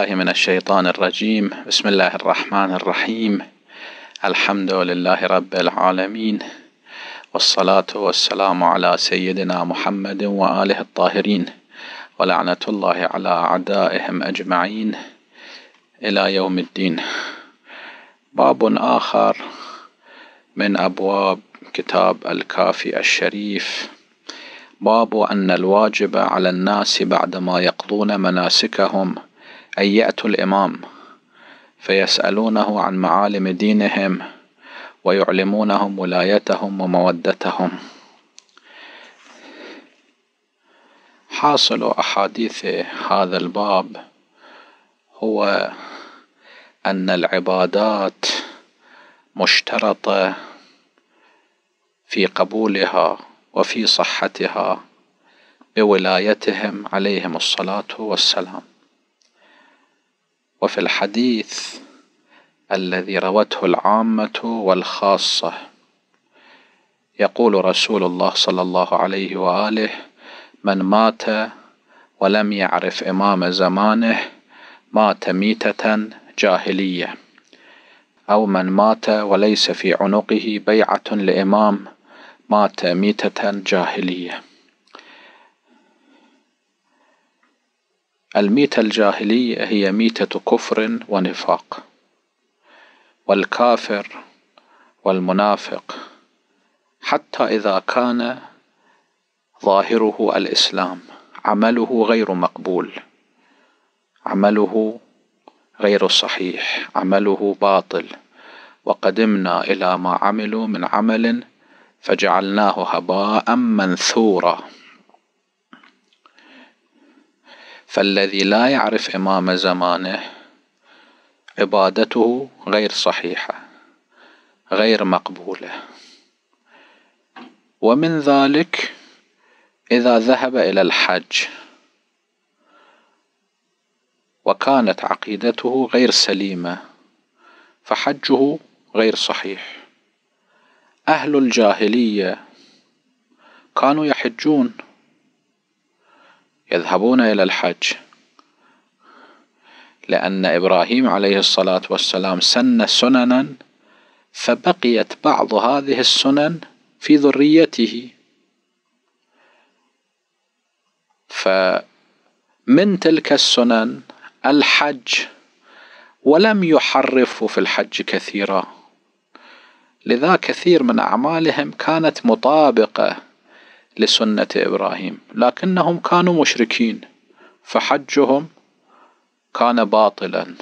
بالله من الشيطان الرجيم بسم الله الرحمن الرحيم الحمد لله رب العالمين والصلاة والسلام على سيدنا محمد وآله الطاهرين ولعنة الله على أعدائهم أجمعين إلى يوم الدين باب آخر من أبواب كتاب الكافي الشريف باب أن الواجب على الناس بعدما يقضون مناسكهم أن يأتوا الإمام فيسألونه عن معالم دينهم ويعلمونهم ولايتهم ومودتهم حاصل أحاديث هذا الباب هو أن العبادات مشترطة في قبولها وفي صحتها بولايتهم عليهم الصلاة والسلام وفي الحديث الذي روته العامة والخاصة يقول رسول الله صلى الله عليه وآله من مات ولم يعرف إمام زمانه مات ميتة جاهلية أو من مات وليس في عنقه بيعة لإمام مات ميتة جاهلية الميتة الجاهلية هي ميتة كفر ونفاق والكافر والمنافق حتى إذا كان ظاهره الإسلام عمله غير مقبول عمله غير صحيح عمله باطل وقدمنا إلى ما عملوا من عمل فجعلناه هباء منثورا فالذي لا يعرف إمام زمانه عبادته غير صحيحة غير مقبولة ومن ذلك إذا ذهب إلى الحج وكانت عقيدته غير سليمة فحجه غير صحيح أهل الجاهلية كانوا يحجون يذهبون إلى الحج لأن إبراهيم عليه الصلاة والسلام سن سننا فبقيت بعض هذه السنن في ذريته فمن تلك السنن الحج ولم يحرفوا في الحج كثيرا لذا كثير من أعمالهم كانت مطابقة لسنة إبراهيم لكنهم كانوا مشركين فحجهم كان باطلا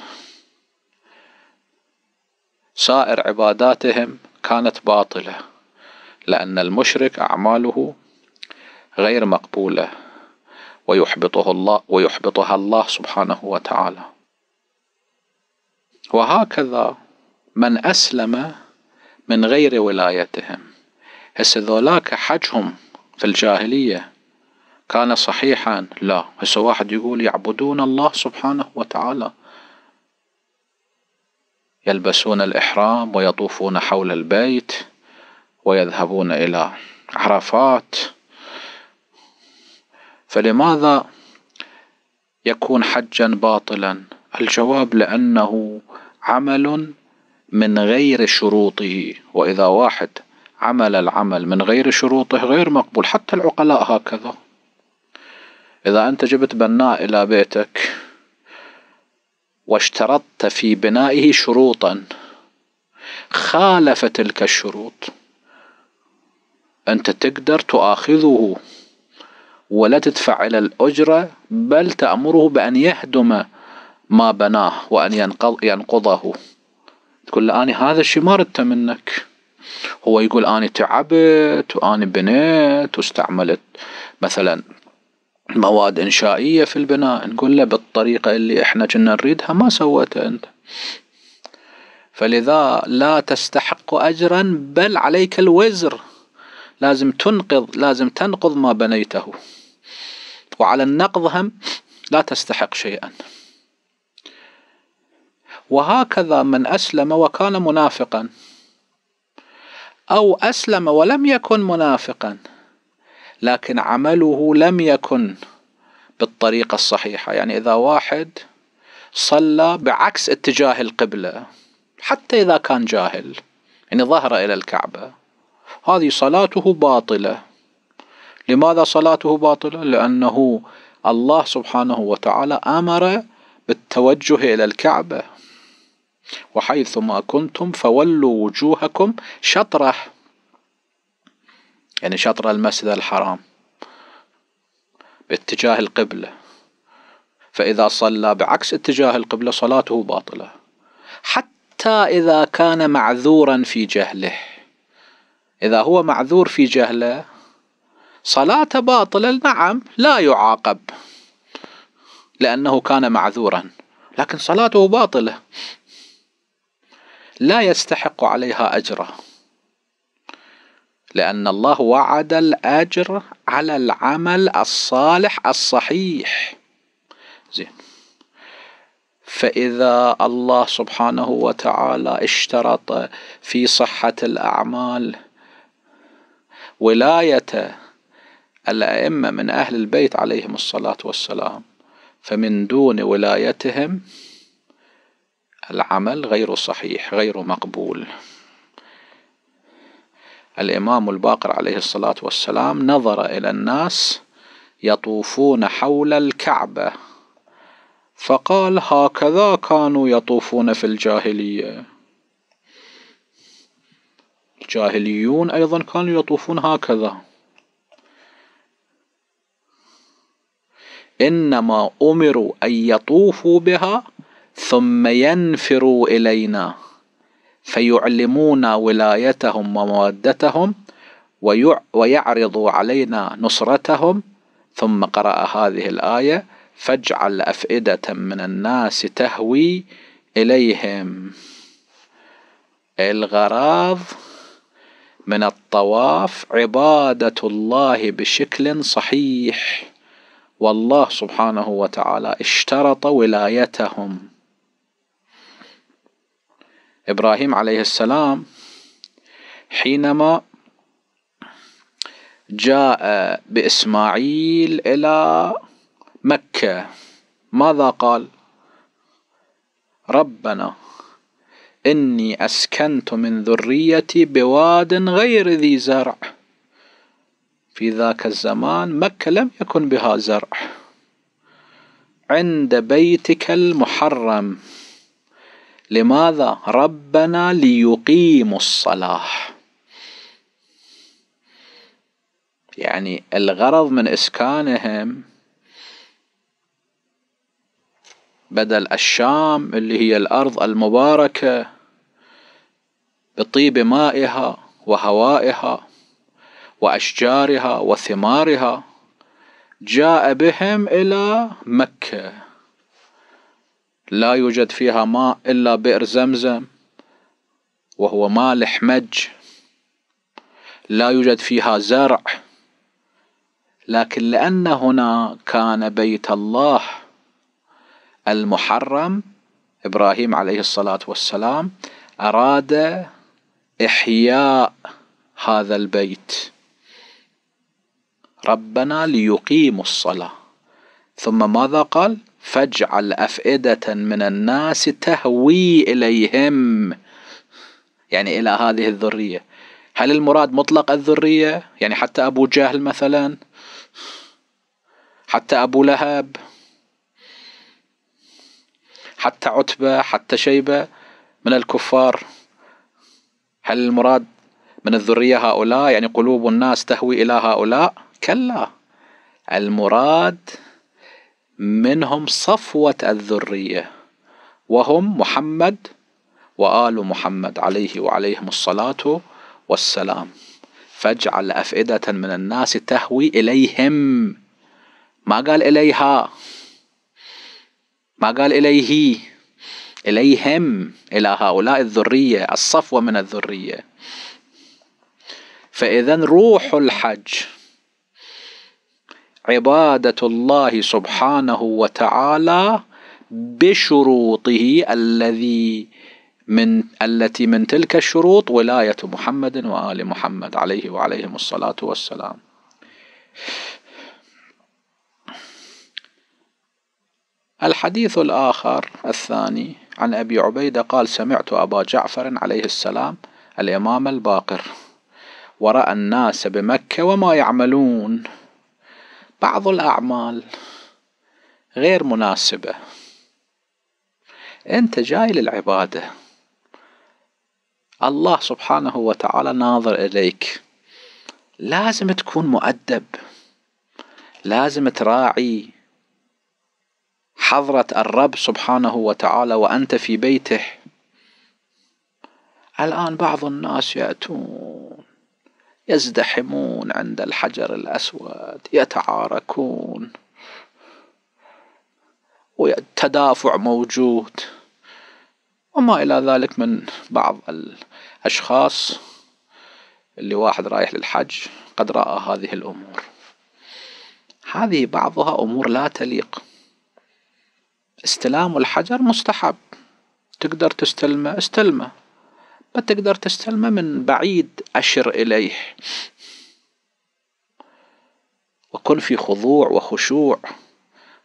سائر عباداتهم كانت باطلة لأن المشرك أعماله غير مقبولة ويحبطه الله ويحبطها الله سبحانه وتعالى وهكذا من أسلم من غير ولايتهم هسه ذولاك حجهم في الجاهلية كان صحيحا لا هسه واحد يقول يعبدون الله سبحانه وتعالى يلبسون الإحرام ويطوفون حول البيت ويذهبون إلى عرفات فلماذا يكون حجا باطلا الجواب لأنه عمل من غير شروطه وإذا واحد عمل العمل من غير شروطه غير مقبول حتى العقلاء هكذا إذا أنت جبت بناء إلى بيتك واشترطت في بنائه شروطا خالف تلك الشروط أنت تقدر تؤاخذه ولا تدفع إلى الأجرة بل تأمره بأن يهدم ما بناه وأن ينقضه تقول له أنا هذا الشيء ما ردته منك هو يقول أنا تعبت وأنا بنيت واستعملت مثلا مواد إنشائية في البناء نقول له بالطريقة اللي إحنا كنا نريدها ما سويتها أنت فلذا لا تستحق أجرا بل عليك الوزر لازم تنقض لازم تنقض ما بنيته وعلى النقض هم لا تستحق شيئا وهكذا من أسلم وكان منافقا أو أسلم ولم يكن منافقا لكن عمله لم يكن بالطريقة الصحيحة يعني إذا واحد صلى بعكس اتجاه القبلة حتى إذا كان جاهل يعني ظهر إلى الكعبة هذه صلاته باطلة لماذا صلاته باطلة؟ لأنه الله سبحانه وتعالى أمر بالتوجه إلى الكعبة وحيثما كنتم فولوا وجوهكم شطره يعني شطر المسجد الحرام باتجاه القبلة فإذا صلى بعكس اتجاه القبلة صلاته باطلة حتى إذا كان معذورا في جهله إذا هو معذور في جهله صلاته باطلة نعم لا يعاقب لأنه كان معذورا لكن صلاته باطلة لا يستحق عليها اجره لان الله وعد الاجر على العمل الصالح الصحيح زين فاذا الله سبحانه وتعالى اشترط في صحه الاعمال ولايه الائمه من اهل البيت عليهم الصلاه والسلام فمن دون ولايتهم العمل غير صحيح غير مقبول الإمام الباقر عليه الصلاة والسلام نظر إلى الناس يطوفون حول الكعبة فقال هكذا كانوا يطوفون في الجاهلية الجاهليون أيضا كانوا يطوفون هكذا إنما أمروا أن يطوفوا بها ثم ينفروا الينا فيعلمون ولايتهم ومودتهم ويعرضوا علينا نصرتهم ثم قرأ هذه الآية فاجعل أفئدة من الناس تهوي إليهم الغراض من الطواف عبادة الله بشكل صحيح والله سبحانه وتعالى اشترط ولايتهم إبراهيم عليه السلام حينما جاء بإسماعيل إلى مكة ماذا قال ربنا إني أسكنت من ذريتي بواد غير ذي زرع في ذاك الزمان مكة لم يكن بها زرع عند بيتك المحرم لماذا ربنا ليقيموا الصلاة يعني الغرض من إسكانهم بدل الشام اللي هي الأرض المباركة بطيب مائها وهوائها وأشجارها وثمارها جاء بهم إلى مكة لا يوجد فيها ماء إلا بئر زمزم وهو مالح مج لا يوجد فيها زرع لكن لأن هنا كان بيت الله المحرم إبراهيم عليه الصلاة والسلام أراد إحياء هذا البيت ربنا ليقيموا الصلاة ثم ماذا قال فاجعل أفئدة من الناس تهوي إليهم يعني إلى هذه الذرية هل المراد مطلق الذرية يعني حتى أبو جهل مثلا حتى أبو لهب حتى عتبة حتى شيبة من الكفار هل المراد من الذرية هؤلاء يعني قلوب الناس تهوي إلى هؤلاء كلا المراد منهم صفوة الذرية وهم محمد وآل محمد عليه وعليهم الصلاة والسلام فاجعل أفئدة من الناس تهوي إليهم ما قال إليها ما قال إليه إليهم إلى هؤلاء الذرية الصفوة من الذرية فإذا روح الحج عباده الله سبحانه وتعالى بشروطه الذي من التي من تلك الشروط ولايه محمد وال محمد عليه وعليهم الصلاه والسلام. الحديث الآخر الثاني عن أبي عبيدة قال سمعت أبا جعفر عليه السلام الإمام الباقر ورأى الناس بمكة وما يعملون بعض الأعمال غير مناسبة أنت جاي للعبادة الله سبحانه وتعالى ناظر إليك لازم تكون مؤدب لازم تراعي حضرة الرب سبحانه وتعالى وأنت في بيته الآن بعض الناس يأتون يزدحمون عند الحجر الأسود يتعاركون والتدافع موجود وما إلى ذلك من بعض الأشخاص اللي واحد رايح للحج قد رأى هذه الأمور هذه بعضها أمور لا تليق استلام الحجر مستحب تقدر تستلمه استلمه تقدر تستلمه من بعيد أشر إليه وكن في خضوع وخشوع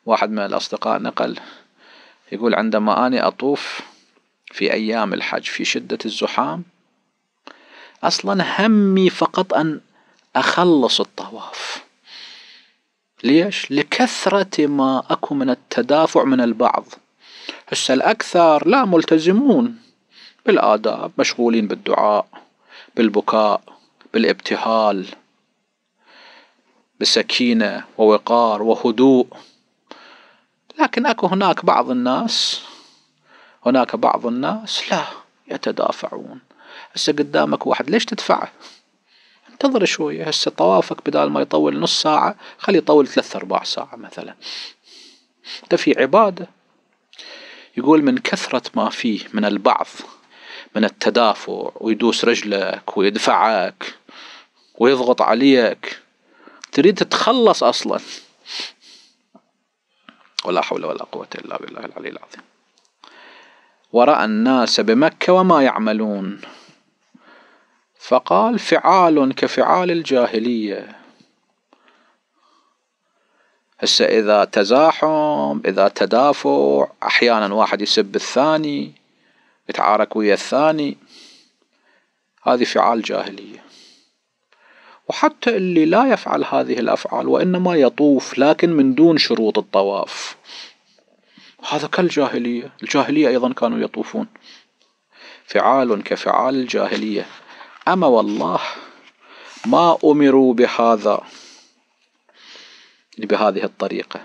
واحد من الأصدقاء نقل يقول عندما أنا أطوف في أيام الحج في شدة الزحام أصلا همي فقط أن أخلص الطواف ليش؟ لكثرة ما أكو من التدافع من البعض هسه الأكثر لا ملتزمون بالآداب مشغولين بالدعاء بالبكاء بالابتهال بسكينة ووقار وهدوء لكن اكو هناك بعض الناس هناك بعض الناس لا يتدافعون هسه قدامك واحد ليش تدفعه انتظر شوية هسه طوافك بدال ما يطول نص ساعة خلي يطول ثلاث ارباع ساعة مثلا ده في عبادة يقول من كثرة ما فيه من البعض من التدافع ويدوس رجلك ويدفعك ويضغط عليك تريد تتخلص اصلا ولا حول ولا قوة الا بالله العلي العظيم ورأى الناس بمكة وما يعملون فقال فعال كفعال الجاهلية هسه إذا تزاحم إذا تدافع أحيانا واحد يسب الثاني يتعارك ويا الثاني هذه فعال جاهلية وحتى اللي لا يفعل هذه الأفعال وإنما يطوف لكن من دون شروط الطواف هذا كالجاهلية الجاهلية أيضا كانوا يطوفون فعال كفعال الجاهلية أما والله ما أمروا بهذا بهذه الطريقة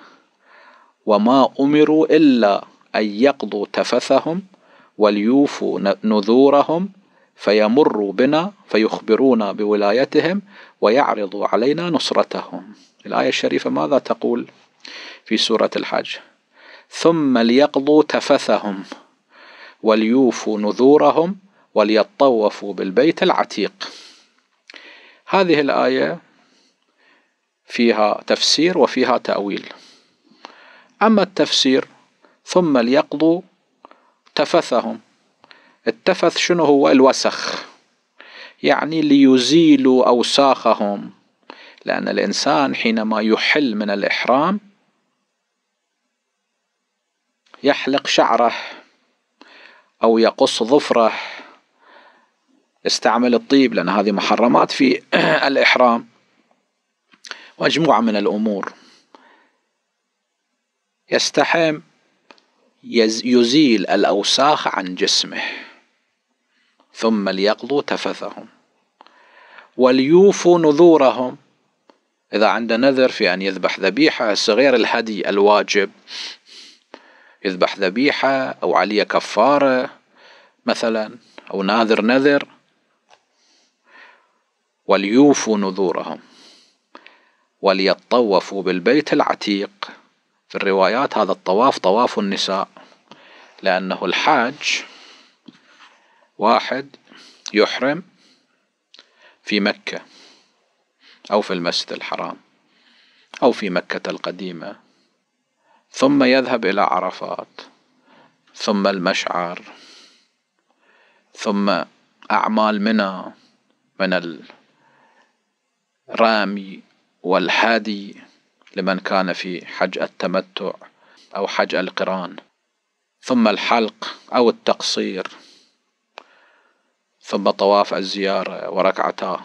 وما أمروا إلا أن يقضوا تفثهم وليوفوا نذورهم فيمروا بنا فيخبرونا بولايتهم ويعرضوا علينا نصرتهم الآية الشريفة ماذا تقول في سورة الحج ثم ليقضوا تفثهم وليوفوا نذورهم وليطوفوا بالبيت العتيق هذه الآية فيها تفسير وفيها تأويل أما التفسير ثم ليقضوا تفثهم التفث شنو هو الوسخ يعني ليزيلوا أوساخهم لأن الإنسان حينما يحل من الإحرام يحلق شعره أو يقص ظفره استعمل الطيب لأن هذه محرمات في الإحرام مجموعة من الأمور يستحم يزيل الأوساخ عن جسمه ثم ليقضوا تفثهم وليوفوا نذورهم إذا عنده نذر في أن يذبح ذبيحة صغير الهدي الواجب يذبح ذبيحة أو علي كفارة مثلا أو ناذر نذر وليوفوا نذورهم وليطوفوا بالبيت العتيق في الروايات هذا الطواف طواف النساء لأنه الحاج واحد يحرم في مكة أو في المسجد الحرام أو في مكة القديمة ثم يذهب إلى عرفات ثم المشعر ثم أعمال منى من الرامي والحادي لمن كان في حج التمتع أو حج القران ثم الحلق أو التقصير ثم طواف الزيارة وركعتا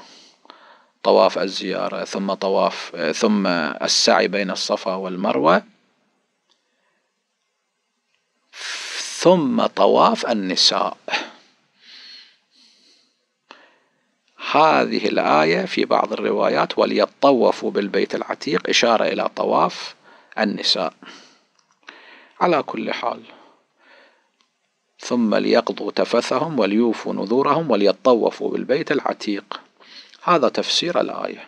طواف الزيارة ثم طواف ثم السعي بين الصفا والمروة ثم طواف النساء هذه الآية في بعض الروايات وليطوفوا بالبيت العتيق إشارة إلى طواف النساء على كل حال ثم ليقضوا تفثهم وليوفوا نذورهم وليطوفوا بالبيت العتيق هذا تفسير الآية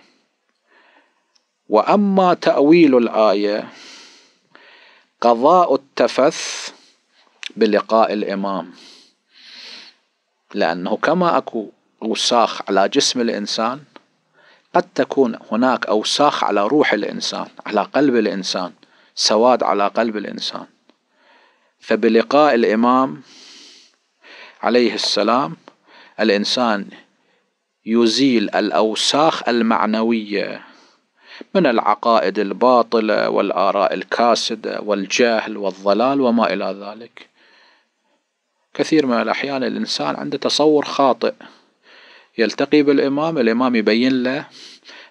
وأما تأويل الآية قضاء التفث بلقاء الإمام لأنه كما أكو أوساخ على جسم الإنسان قد تكون هناك أوساخ على روح الإنسان على قلب الإنسان سواد على قلب الإنسان فبلقاء الإمام عليه السلام الإنسان يزيل الأوساخ المعنوية من العقائد الباطلة والآراء الكاسدة والجهل والضلال وما إلى ذلك كثير من الأحيان الإنسان عنده تصور خاطئ يلتقي بالإمام الإمام يبين له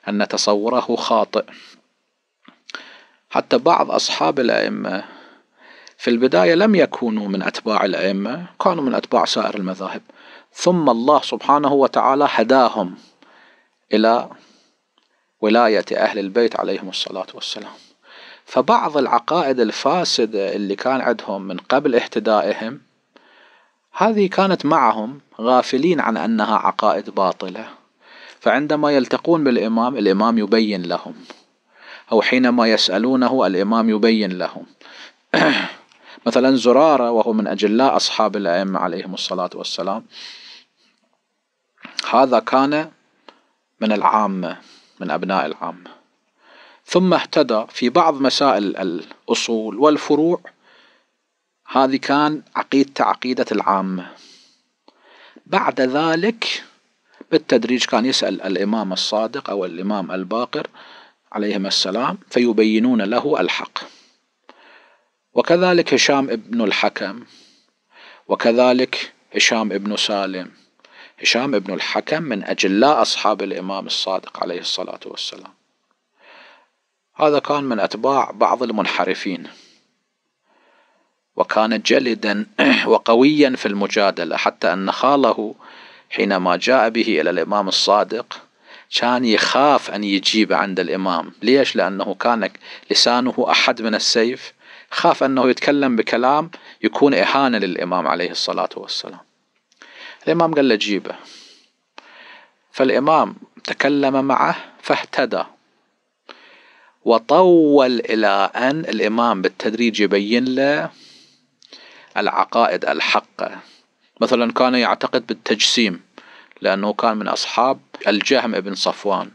أن تصوره خاطئ حتى بعض أصحاب الأئمة في البداية لم يكونوا من أتباع الأئمة كانوا من أتباع سائر المذاهب ثم الله سبحانه وتعالى هداهم إلى ولاية أهل البيت عليهم الصلاة والسلام فبعض العقائد الفاسدة اللي كان عندهم من قبل اهتدائهم هذه كانت معهم غافلين عن أنها عقائد باطلة فعندما يلتقون بالإمام الإمام يبين لهم أو حينما يسألونه الإمام يبين لهم مثلا زرارة وهو من أجلاء أصحاب الأئمة عليهم الصلاة والسلام هذا كان من العامة من أبناء العامة ثم اهتدى في بعض مسائل الأصول والفروع هذه كان عقيدته عقيدة العامة بعد ذلك بالتدريج كان يسأل الإمام الصادق أو الإمام الباقر عليهم السلام فيبينون له الحق وكذلك هشام ابن الحكم وكذلك هشام ابن سالم هشام ابن الحكم من أجلاء أصحاب الإمام الصادق عليه الصلاة والسلام هذا كان من أتباع بعض المنحرفين وكان جلدا وقويا في المجادلة حتى أن خاله حينما جاء به إلى الإمام الصادق كان يخاف أن يجيب عند الإمام ليش؟ لأنه كان لسانه أحد من السيف خاف أنه يتكلم بكلام يكون إهانة للإمام عليه الصلاة والسلام الإمام قال له جيبه فالإمام تكلم معه فاهتدى وطول إلى أن الإمام بالتدريج يبين له العقائد الحقة مثلا كان يعتقد بالتجسيم لأنه كان من أصحاب الجهم بن صفوان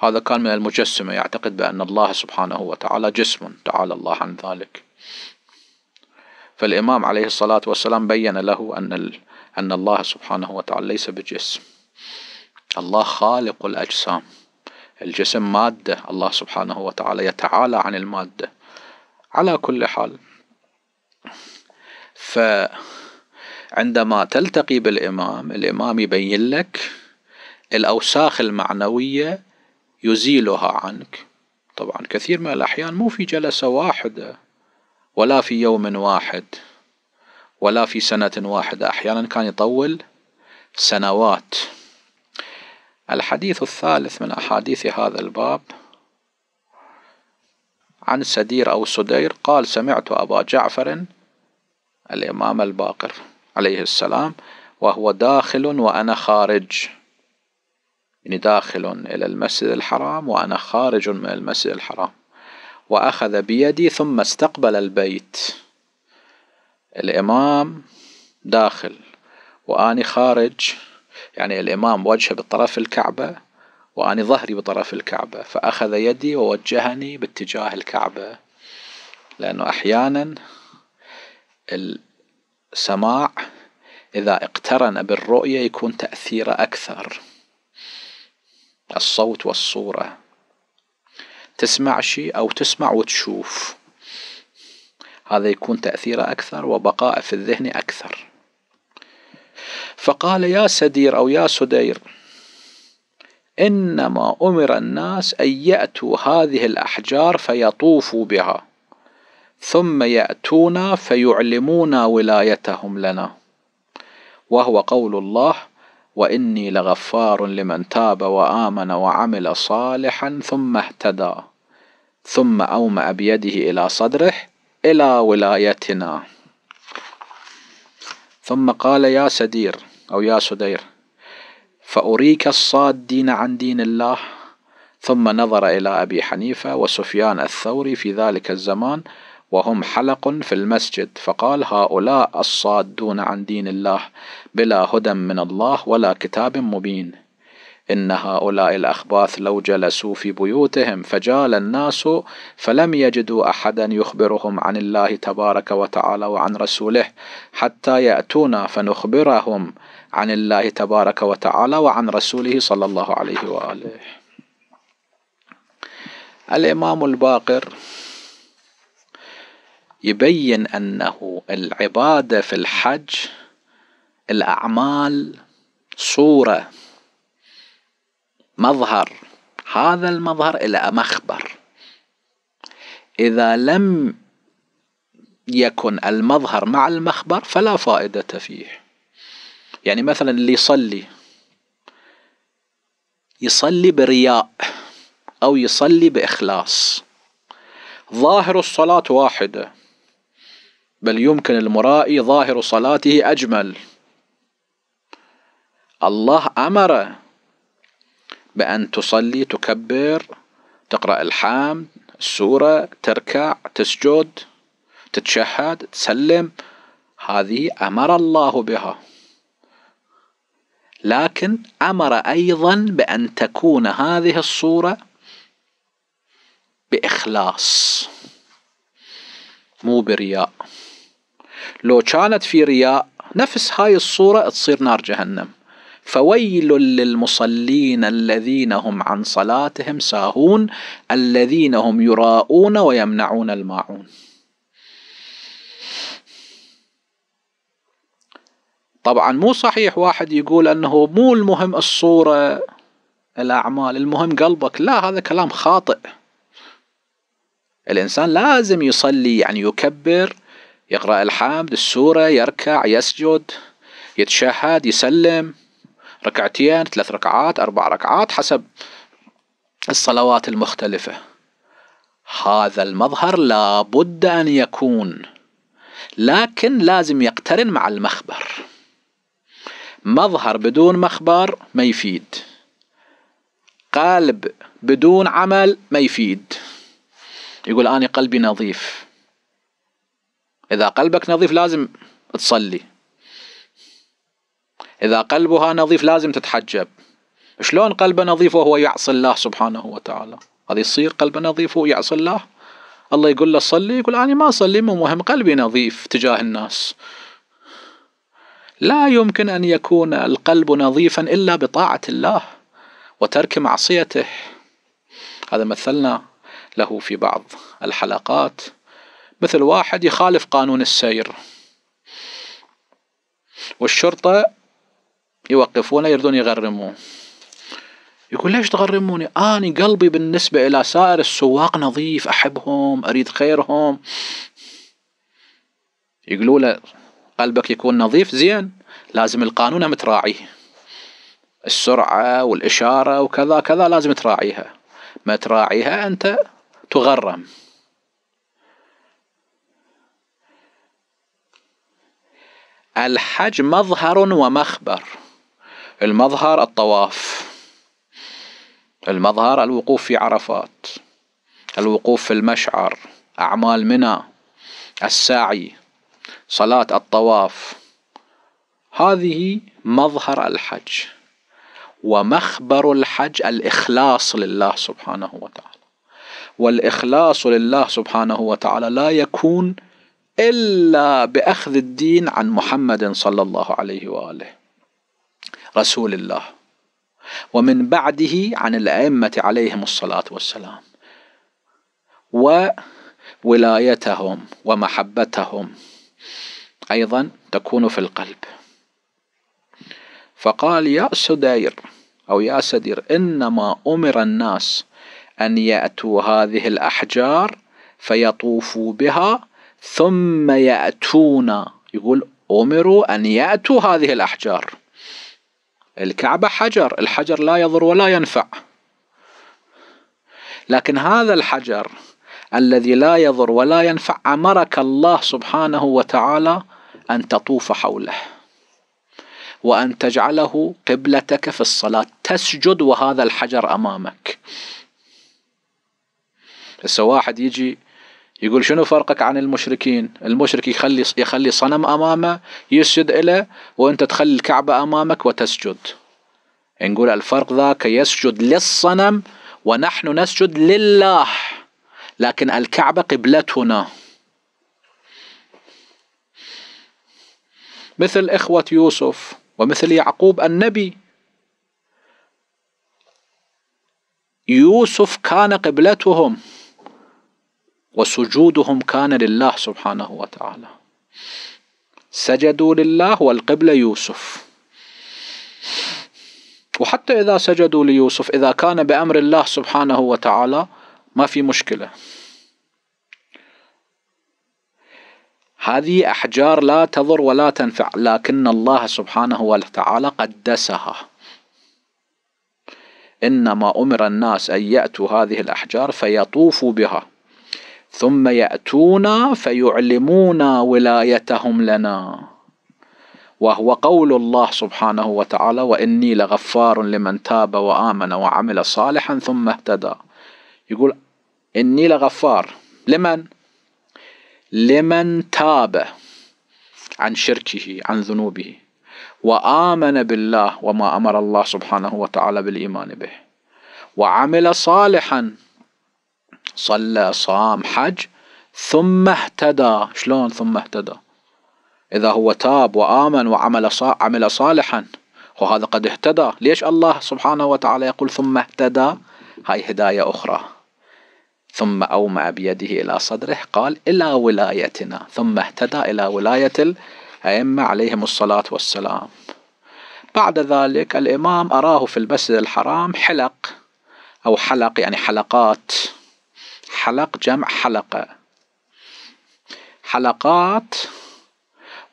هذا كان من المجسمة يعتقد بأن الله سبحانه وتعالى جسم تعالى الله عن ذلك فالإمام عليه الصلاة والسلام بين له أن, أن الله سبحانه وتعالى ليس بجسم الله خالق الأجسام الجسم مادة الله سبحانه وتعالى يتعالى عن المادة على كل حال فعندما تلتقي بالإمام الإمام يبين لك الأوساخ المعنوية يزيلها عنك طبعا كثير من الأحيان مو في جلسة واحدة ولا في يوم واحد ولا في سنة واحدة أحيانا كان يطول سنوات الحديث الثالث من أحاديث هذا الباب عن سدير أو سدير قال سمعت أبا جعفر الإمام الباقر عليه السلام وهو داخل وأنا خارج يعني داخل إلى المسجد الحرام وأنا خارج من المسجد الحرام وأخذ بيدي ثم استقبل البيت الإمام داخل وأني خارج يعني الإمام وجهه بطرف الكعبة وأني ظهري بطرف الكعبة فأخذ يدي ووجهني باتجاه الكعبة لأنه أحيانا السماع إذا اقترن بالرؤية يكون تأثيره أكثر الصوت والصورة تسمع شيء أو تسمع وتشوف هذا يكون تأثيره أكثر وبقائه في الذهن أكثر فقال يا سدير أو يا سدير إنما أمر الناس أن يأتوا هذه الأحجار فيطوفوا بها ثم ياتونا فيعلمونا ولايتهم لنا وهو قول الله وإني لغفار لمن تاب وآمن وعمل صالحا ثم اهتدى ثم أومأ بيده إلى صدره إلى ولايتنا ثم قال يا سدير أو يا سدير فأريك الصادين عن دين الله ثم نظر إلى أبي حنيفة وسفيان الثوري في ذلك الزمان وهم حلق في المسجد فقال هؤلاء الصادون عن دين الله بلا هدى من الله ولا كتاب مبين إن هؤلاء الأخباث لو جلسوا في بيوتهم فجال الناس فلم يجدوا أحدا يخبرهم عن الله تبارك وتعالى وعن رسوله حتى يأتونا فنخبرهم عن الله تبارك وتعالى وعن رسوله صلى الله عليه وآله الإمام الباقر يبين انه العباده في الحج الاعمال صوره مظهر هذا المظهر الى مخبر اذا لم يكن المظهر مع المخبر فلا فائده فيه يعني مثلا اللي يصلي يصلي برياء او يصلي باخلاص ظاهر الصلاه واحده بل يمكن المرائي ظاهر صلاته أجمل الله أمر بأن تصلي تكبر تقرأ الحمد السورة تركع تسجد تتشهد تسلم هذه أمر الله بها لكن أمر أيضا بأن تكون هذه الصورة بإخلاص مو برياء لو كانت في رياء نفس هاي الصورة تصير نار جهنم فويل للمصلين الذين هم عن صلاتهم ساهون الذين هم يراءون ويمنعون الماعون طبعا مو صحيح واحد يقول انه مو المهم الصورة الاعمال المهم قلبك لا هذا كلام خاطئ الانسان لازم يصلي يعني يكبر يقرأ الحمد السورة يركع يسجد يتشهد يسلم ركعتين ثلاث ركعات أربع ركعات حسب الصلوات المختلفة هذا المظهر لابد أن يكون لكن لازم يقترن مع المخبر مظهر بدون مخبر ما يفيد قلب بدون عمل ما يفيد يقول أنا قلبي نظيف إذا قلبك نظيف لازم تصلي إذا قلبها نظيف لازم تتحجب شلون قلبه نظيف وهو يعصي الله سبحانه وتعالى هذا يصير قلبه نظيف ويعصي الله الله يقول له صلي يقول أنا ما أصلي مو مهم قلبي نظيف تجاه الناس لا يمكن أن يكون القلب نظيفا إلا بطاعة الله وترك معصيته هذا مثلنا له في بعض الحلقات مثل واحد يخالف قانون السير والشرطة يوقفونه يردون يغرموه يقول ليش تغرموني اني قلبي بالنسبة الى سائر السواق نظيف احبهم اريد خيرهم يقولوا له قلبك يكون نظيف زين لازم القانون متراعيه السرعة والإشارة وكذا كذا لازم تراعيها ما تراعيها أنت تغرم الحج مظهر ومخبر المظهر الطواف المظهر الوقوف في عرفات الوقوف في المشعر أعمال منى السعي صلاة الطواف هذه مظهر الحج ومخبر الحج الإخلاص لله سبحانه وتعالى والإخلاص لله سبحانه وتعالى لا يكون إلا بأخذ الدين عن محمد صلى الله عليه وآله رسول الله ومن بعده عن الأئمة عليهم الصلاة والسلام وولايتهم ومحبتهم أيضا تكون في القلب فقال يا سدير أو يا سدير إنما أمر الناس أن يأتوا هذه الأحجار فيطوفوا بها ثم يأتون يقول أمروا أن يأتوا هذه الأحجار الكعبة حجر الحجر لا يضر ولا ينفع لكن هذا الحجر الذي لا يضر ولا ينفع أمرك الله سبحانه وتعالى أن تطوف حوله وأن تجعله قبلتك في الصلاة تسجد وهذا الحجر أمامك هسه واحد يجي يقول شنو فرقك عن المشركين المشرك يخلي يخلي صنم امامه يسجد له وانت تخلي الكعبه امامك وتسجد نقول الفرق ذاك يسجد للصنم ونحن نسجد لله لكن الكعبه قبلتنا مثل اخوه يوسف ومثل يعقوب النبي يوسف كان قبلتهم وسجودهم كان لله سبحانه وتعالى سجدوا لله والقبلة يوسف وحتى إذا سجدوا ليوسف إذا كان بأمر الله سبحانه وتعالى ما في مشكلة هذه أحجار لا تضر ولا تنفع لكن الله سبحانه وتعالى قدسها إنما أمر الناس أن يأتوا هذه الأحجار فيطوفوا بها ثم ياتونا فيعلمونا ولايتهم لنا وهو قول الله سبحانه وتعالى واني لغفار لمن تاب وامن وعمل صالحا ثم اهتدى يقول اني لغفار لمن لمن تاب عن شركه عن ذنوبه وامن بالله وما امر الله سبحانه وتعالى بالايمان به وعمل صالحا صلى صام حج ثم اهتدى شلون ثم اهتدى إذا هو تاب وآمن وعمل عمل صالحا وهذا قد اهتدى ليش الله سبحانه وتعالى يقول ثم اهتدى هاي هداية أخرى ثم أومع بيده إلى صدره قال إلى ولايتنا ثم اهتدى إلى ولاية الأئمة عليهم الصلاة والسلام بعد ذلك الإمام أراه في المسجد الحرام حلق أو حلق يعني حلقات حلق جمع حلقة حلقات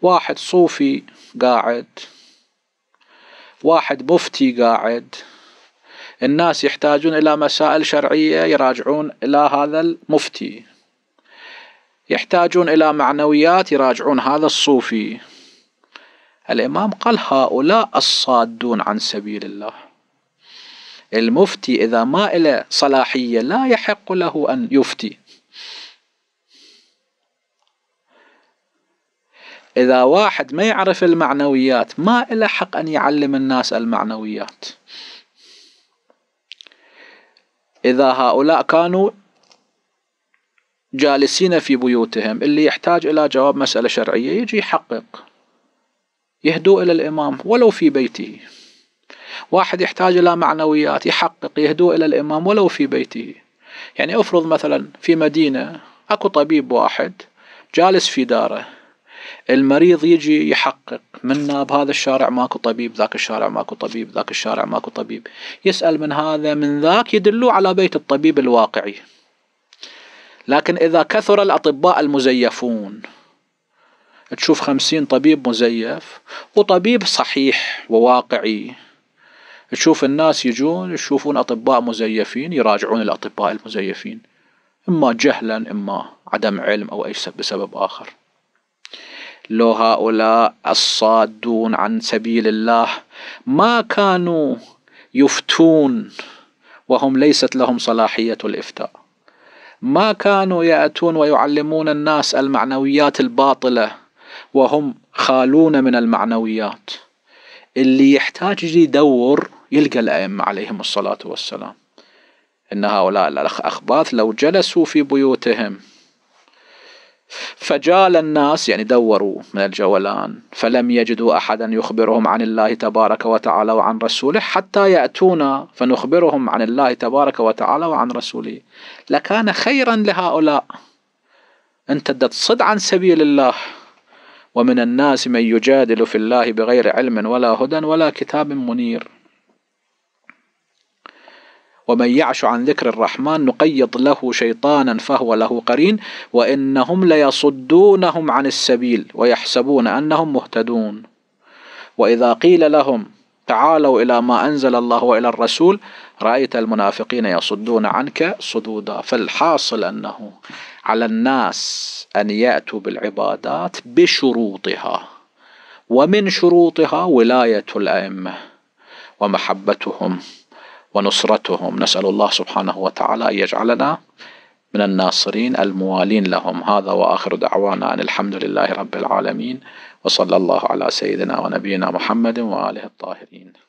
واحد صوفي قاعد واحد مفتي قاعد الناس يحتاجون إلى مسائل شرعية يراجعون إلى هذا المفتي يحتاجون إلى معنويات يراجعون هذا الصوفي الإمام قال هؤلاء الصادون عن سبيل الله المفتي إذا ما إلى صلاحية لا يحق له أن يفتي إذا واحد ما يعرف المعنويات ما إلى حق أن يعلم الناس المعنويات إذا هؤلاء كانوا جالسين في بيوتهم اللي يحتاج إلى جواب مسألة شرعية يجي يحقق يهدو إلى الإمام ولو في بيته واحد يحتاج إلى معنويات يحقق يهدو إلى الإمام ولو في بيته يعني أفرض مثلا في مدينة أكو طبيب واحد جالس في داره المريض يجي يحقق منا بهذا الشارع ماكو طبيب ذاك الشارع ماكو طبيب ذاك الشارع ماكو طبيب يسأل من هذا من ذاك يدلوه على بيت الطبيب الواقعي لكن إذا كثر الأطباء المزيفون تشوف خمسين طبيب مزيف وطبيب صحيح وواقعي تشوف الناس يجون يشوفون اطباء مزيفين يراجعون الاطباء المزيفين اما جهلا اما عدم علم او اي بسبب اخر لو هؤلاء الصادون عن سبيل الله ما كانوا يفتون وهم ليست لهم صلاحيه الافتاء ما كانوا ياتون ويعلمون الناس المعنويات الباطله وهم خالون من المعنويات اللي يحتاج يدور يلقى الأئمة عليهم الصلاة والسلام إن هؤلاء الأخباث لو جلسوا في بيوتهم فجال الناس يعني دوروا من الجولان فلم يجدوا أحدا يخبرهم عن الله تبارك وتعالى وعن رسوله حتى يأتونا فنخبرهم عن الله تبارك وتعالى وعن رسوله لكان خيرا لهؤلاء امتدت تصد عن سبيل الله ومن الناس من يجادل في الله بغير علم ولا هدى ولا كتاب منير ومن يعش عن ذكر الرحمن نقيض له شيطانا فهو له قرين وإنهم ليصدونهم عن السبيل ويحسبون أنهم مهتدون وإذا قيل لهم تعالوا إلى ما أنزل الله وإلى الرسول رأيت المنافقين يصدون عنك صدودا فالحاصل أنه على الناس أن يأتوا بالعبادات بشروطها ومن شروطها ولاية الأئمة ومحبتهم ونصرتهم نسأل الله سبحانه وتعالى أن يجعلنا من الناصرين الموالين لهم هذا وآخر دعوانا أن الحمد لله رب العالمين وصلى الله على سيدنا ونبينا محمد وآله الطاهرين